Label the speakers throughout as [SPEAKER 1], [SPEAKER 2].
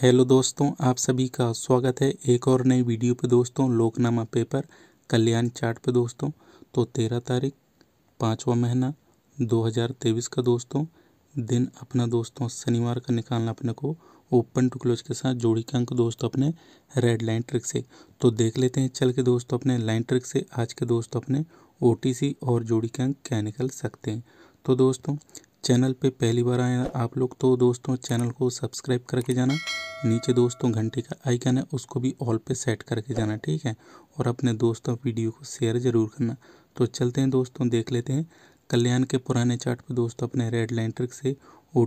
[SPEAKER 1] hello दोस्तों आप सभी का स्वागत है एक और नई वीडियो पे दोस्तों लोकनामा पेपर कल्याण चार्ट पे दोस्तों तो तेरह तारीख पाँचवा महीना दो हज़ार तेईस का दोस्तों दिन अपना दोस्तों शनिवार का निकालना अपने को ओपन टू क्लोज के साथ जोड़ी के अंक दोस्तों अपने रेड लाइन ट्रिक से तो देख लेते हैं चल के दोस्तों अपने लाइन ट्रिक से आज के दोस्तों अपने ओ और जोड़ी के अंक क्या निकल सकते हैं तो दोस्तों चैनल पे पहली बार आए आप लोग तो दोस्तों चैनल को सब्सक्राइब करके जाना नीचे दोस्तों घंटे का आइकन है उसको भी ऑल पे सेट करके जाना ठीक है और अपने दोस्तों वीडियो को शेयर ज़रूर करना तो चलते हैं दोस्तों देख लेते हैं कल्याण के पुराने चार्ट पे दोस्तों अपने रेड लाइन ट्रिक से ओ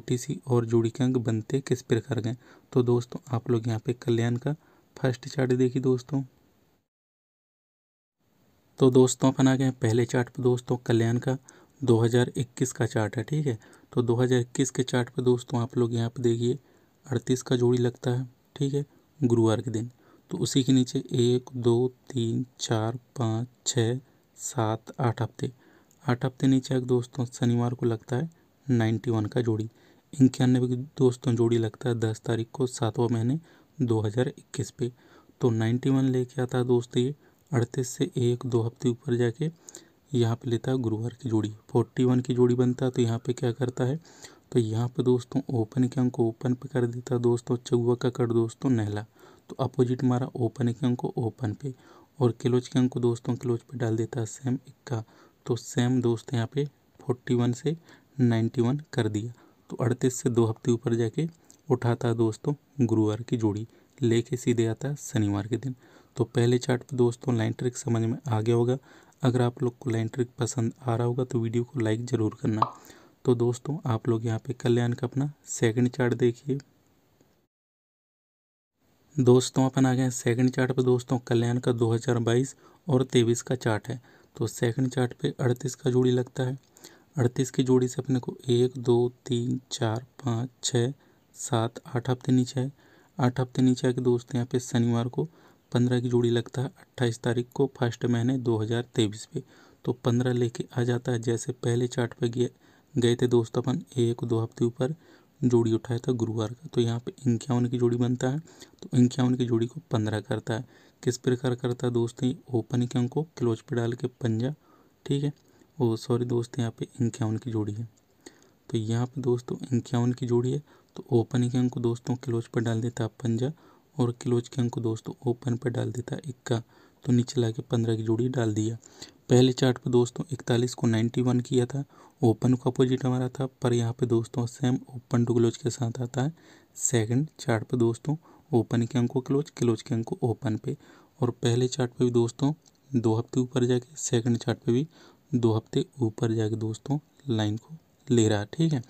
[SPEAKER 1] और जोड़ी के अंक बनते किस प्रकार गए तो दोस्तों आप लोग यहाँ पर कल्याण का फर्स्ट चार्ट देखिए दोस्तों तो दोस्तों अपन आ गए पहले चार्ट पर दोस्तों कल्याण का 2021 का चार्ट है ठीक है तो 2021 के चार्ट पर दोस्तों आप लोग यहाँ पर देखिए अड़तीस का जोड़ी लगता है ठीक है गुरुवार के दिन तो उसी के नीचे एक दो तीन चार पाँच छः सात आठ हफ्ते आठ हफ्ते नीचे एक दोस्तों शनिवार को लगता है नाइन्टी वन का जोड़ी इक्यानवे की दोस्तों जोड़ी लगता है दस तारीख को सातवां महीने 2021 पे तो 91 लेके आता है दोस्त ये अड़तीस से एक दो हफ्ते ऊपर जाके यहाँ पे लेता है गुरुवार की जोड़ी फोर्टी वन की जोड़ी बनता है तो यहाँ पे क्या करता है तो यहाँ पे दोस्तों ओपन के अंक ओपन पे कर देता है दोस्तों चौवा का कर दोस्तों नहला तो अपोजिट मारा ओपन के अंक ओपन पे और क्लोज के अंक को दोस्तों क्लोज पे डाल देता है सेम इक्का तो सेम दोस्त यहाँ पे फोर्टी वन से नाइन्टी वन कर दिया तो अड़तीस से दो हफ्ते ऊपर जाके उठाता दोस्तों गुरुवार की जोड़ी लेके सीधे आता है शनिवार के दिन तो पहले चार्ट पे दोस्तों लाइन ट्रिक समझ में आ गया होगा अगर आप लोग को लाइन ट्रिक पसंद आ रहा होगा तो वीडियो को लाइक ज़रूर करना तो दोस्तों आप लोग यहाँ पे कल्याण का अपना सेकंड चार्ट देखिए दोस्तों अपन आ गए हैं सेकंड चार्ट पे दोस्तों कल्याण का 2022 और तेईस का चार्ट है तो सेकंड चार्ट पे अड़तीस का जोड़ी लगता है अड़तीस की जोड़ी से अपने को एक दो तीन चार पाँच छः सात आठ हफ्ते नीचे है आठ हफ्ते नीचे आके दोस्तों यहाँ पे शनिवार को पंद्रह की जोड़ी लगता है अट्ठाईस तारीख को फर्स्ट महीने दो हज़ार तेईस पे तो पंद्रह लेके आ जाता है जैसे पहले चार्ट पे गए गए थे दोस्त अपन एक दो हफ्ते ऊपर जोड़ी उठाया था गुरुवार का तो यहाँ पे इक्यावन की जोड़ी बनता है तो इक्यावन की जोड़ी को पंद्रह करता है किस प्रकार करता है दोस्त ये ओपन इक्यावन को क्लोज पे डाल के पंजा ठीक है ओ सॉरी दोस्त यहाँ पे इक्यावन की जोड़ी है तो यहाँ पे दोस्तों इक्यावन की जोड़ी है तो ओपन इक्यावन को दोस्तों क्लोज पर डाल देता है पंजा और क्लोज के अंक को दोस्तों ओपन पर डाल देता इक्का तो नीचे ला के पंद्रह की जोड़ी डाल दिया पहले चार्ट पर दोस्तों इकतालीस को नाइन्टी वन किया था ओपन को अपोजिट हमारा था पर यहाँ पे दोस्तों सेम ओपन टू क्लोज के साथ आता है सेकंड चार्ट पर दोस्तों ओपन के अंक को क्लोज क्लोज के अंक को ओपन पे और पहले चार्ट पे भी दोस्तों दो हफ्ते ऊपर जाके सेकंड चार्ट पे भी दो हफ्ते ऊपर जाके दोस्तों लाइन को ले रहा है ठीक है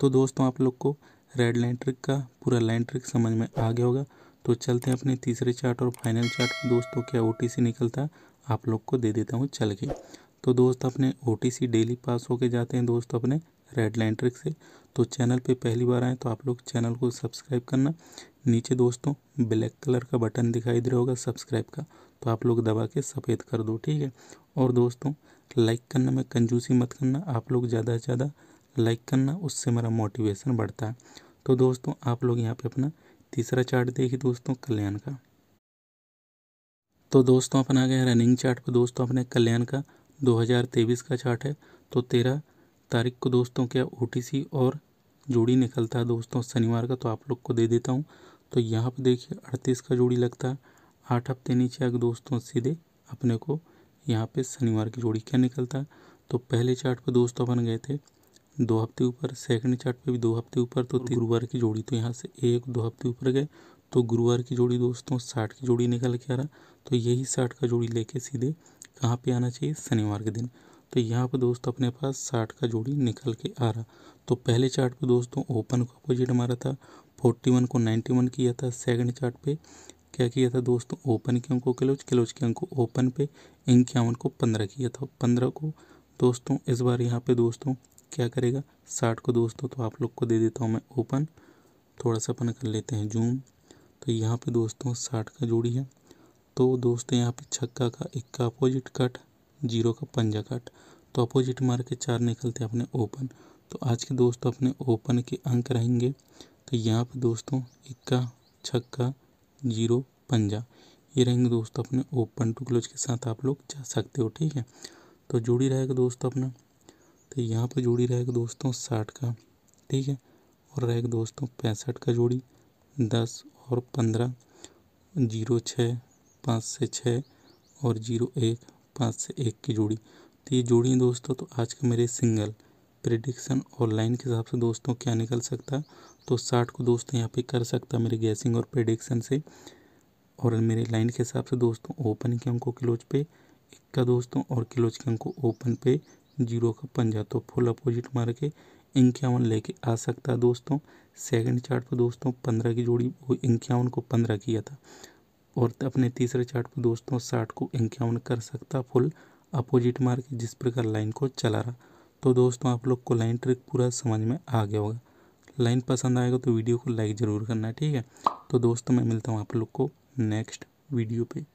[SPEAKER 1] तो दोस्तों आप लोग को रेड लाइन ट्रिक का पूरा लाइन ट्रिक समझ में आ गया होगा तो चलते हैं अपने तीसरे चार्ट और फाइनल चार्ट दोस्तों क्या ओ निकलता है आप लोग को दे देता हूँ चल के तो दोस्त अपने ओ डेली पास होके जाते हैं दोस्त अपने रेड लाइन ट्रिक से तो चैनल पे पहली बार आए तो आप लोग चैनल को सब्सक्राइब करना नीचे दोस्तों ब्लैक कलर का बटन दिखाई दे रहा होगा सब्सक्राइब का तो आप लोग दबा के सफ़ेद कर दो ठीक है और दोस्तों लाइक करना में कंजूसी मत करना आप लोग ज़्यादा से ज़्यादा लाइक करना उससे मेरा मोटिवेशन बढ़ता है तो दोस्तों आप लोग यहाँ पर अपना तीसरा चार्ट देखिए दोस्तों कल्याण का तो दोस्तों अपन आ गए रनिंग चार्ट पर दोस्तों अपने कल्याण का 2023 का चार्ट है तो तेरह तारीख को दोस्तों क्या ओ और जोड़ी निकलता है दोस्तों शनिवार का तो आप लोग को दे देता हूँ तो यहाँ पर देखिए अड़तीस का जोड़ी लगता है आठ हफ्ते नीचे आगे दोस्तों सीधे अपने को यहाँ पे शनिवार की जोड़ी क्या निकलता है तो पहले चार्ट पर दोस्तों अपन गए थे दो हफ्ते ऊपर सेकंड चार्ट पे भी दो हफ्ते ऊपर तो गुरुवार की जोड़ी तो यहाँ से एक दो हफ्ते ऊपर गए तो गुरुवार की जोड़ी दोस्तों साठ की जोड़ी निकल के आ रहा तो यही साठ का जोड़ी लेके सीधे कहाँ पे आना चाहिए शनिवार के दिन तो यहाँ पर दोस्तों अपने पास साठ का जोड़ी निकल के आ रहा तो पहले चार्ट पे दोस्तों ओपन को अपोजिट मारा था फोर्टी वन को नाइन्टी वन किया था सेकंड चार्ट पे क्या किया था दोस्तों ओपन के अंक को क्लोज क्लोज के अंक को ओपन पे इंक्यावन को पंद्रह किया था पंद्रह को दोस्तों इस बार यहाँ पे दोस्तों क्या करेगा साठ को दोस्तों तो आप लोग को दे देता हूँ मैं ओपन थोड़ा सा अपन कर लेते हैं जूम तो यहाँ पे दोस्तों साठ का जोड़ी है तो दोस्तों यहाँ पे छक्का का इक्का अपोजिट कट जीरो का पंजा कट तो अपोजिट मार के चार निकलते हैं अपने ओपन तो आज के दोस्तों अपने ओपन के अंक रहेंगे तो यहाँ पे दोस्तों इक्का छक्का जीरो पंजा ये रहेंगे दोस्तों अपने ओपन टू क्लोज के साथ आप लोग जा सकते हो ठीक है तो जुड़ी रहेगा दोस्तों अपना तो यहाँ पर जोड़ी रहेगा दोस्तों साठ का ठीक है और रहेगा दोस्तों पैंसठ का जोड़ी दस और पंद्रह जीरो छः पाँच से छः और जीरो एक पाँच से एक की जोड़ी तो ये जोड़ी दोस्तों तो आज का मेरे सिंगल प्रिडिक्शन और लाइन के हिसाब से दोस्तों क्या निकल सकता है तो साठ को दोस्तों यहाँ पे कर सकता मेरे गैसिंग और प्रिडिक्शन से और मेरे लाइन के हिसाब से दोस्तों ओपन के अंकों क्लोज पे इक्का दोस्तों और क्लोज के अंकों ओपन पे जीरो का पंजा तो फुल अपोजिट मार के इक्यावन लेके आ सकता है दोस्तों सेकंड चार्ट पर दोस्तों पंद्रह की जोड़ी इक्यावन को पंद्रह किया था और अपने तीसरे चार्ट पर दोस्तों साठ को इक्यावन कर सकता फुल अपोजिट मार के जिस प्रकार लाइन को चला रहा तो दोस्तों आप लोग को लाइन ट्रिक पूरा समझ में आ गया होगा लाइन पसंद आएगा तो वीडियो को लाइक ज़रूर करना ठीक है तो दोस्तों मैं मिलता हूँ आप लोग को नेक्स्ट वीडियो पे